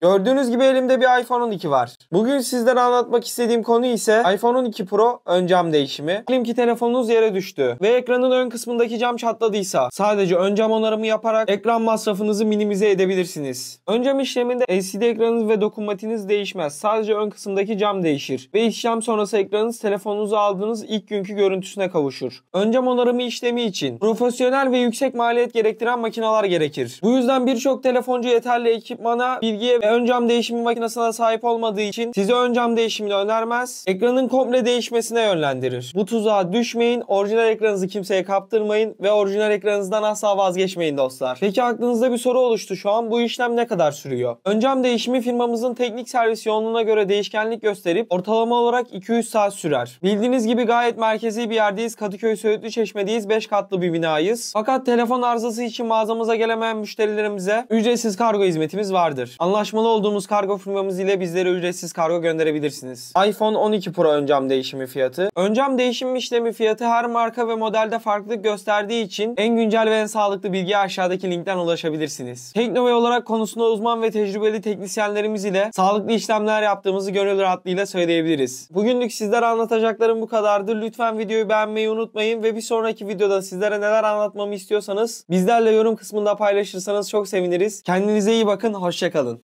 Gördüğünüz gibi elimde bir iPhone 12 var. Bugün sizlere anlatmak istediğim konu ise iPhone 12 Pro ön cam değişimi. Diyelim ki telefonunuz yere düştü ve ekranın ön kısmındaki cam çatladıysa sadece ön cam onarımı yaparak ekran masrafınızı minimize edebilirsiniz. Ön cam işleminde LCD ekranınız ve dokunmatiniz değişmez. Sadece ön kısımdaki cam değişir ve işlem sonrası ekranınız telefonunuzu aldığınız ilk günkü görüntüsüne kavuşur. Ön cam onarımı işlemi için profesyonel ve yüksek maliyet gerektiren makineler gerekir. Bu yüzden birçok telefoncu yeterli ekipmana, bilgiye ve ön cam değişimi makinesine sahip olmadığı için size ön cam değişimini önermez. Ekranın komple değişmesine yönlendirir. Bu tuzağa düşmeyin, orijinal ekranınızı kimseye kaptırmayın ve orijinal ekranınızdan asla vazgeçmeyin dostlar. Peki aklınızda bir soru oluştu şu an bu işlem ne kadar sürüyor? Ön cam değişimi firmamızın teknik servis yoğunluğuna göre değişkenlik gösterip ortalama olarak 200 saat sürer. Bildiğiniz gibi gayet merkezi bir yerdeyiz. Kadıköy Söğütlü Çeşme'deyiz. 5 katlı bir binayız. Fakat telefon arızası için mağazamıza gelemeyen müşterilerimize ücretsiz kargo hizmetimiz vardır. Anlaşma Anlaşmalı olduğumuz kargo firmamız ile bizlere ücretsiz kargo gönderebilirsiniz. iPhone 12 Pro ön cam değişimi fiyatı. Ön cam değişim işlemi fiyatı her marka ve modelde farklılık gösterdiği için en güncel ve en sağlıklı bilgiye aşağıdaki linkten ulaşabilirsiniz. Teknoloji olarak konusunda uzman ve tecrübeli teknisyenlerimiz ile sağlıklı işlemler yaptığımızı gönül rahatlığıyla söyleyebiliriz. Bugünlük sizlere anlatacaklarım bu kadardı. Lütfen videoyu beğenmeyi unutmayın ve bir sonraki videoda sizlere neler anlatmamı istiyorsanız bizlerle yorum kısmında paylaşırsanız çok seviniriz. Kendinize iyi bakın, hoşçakalın.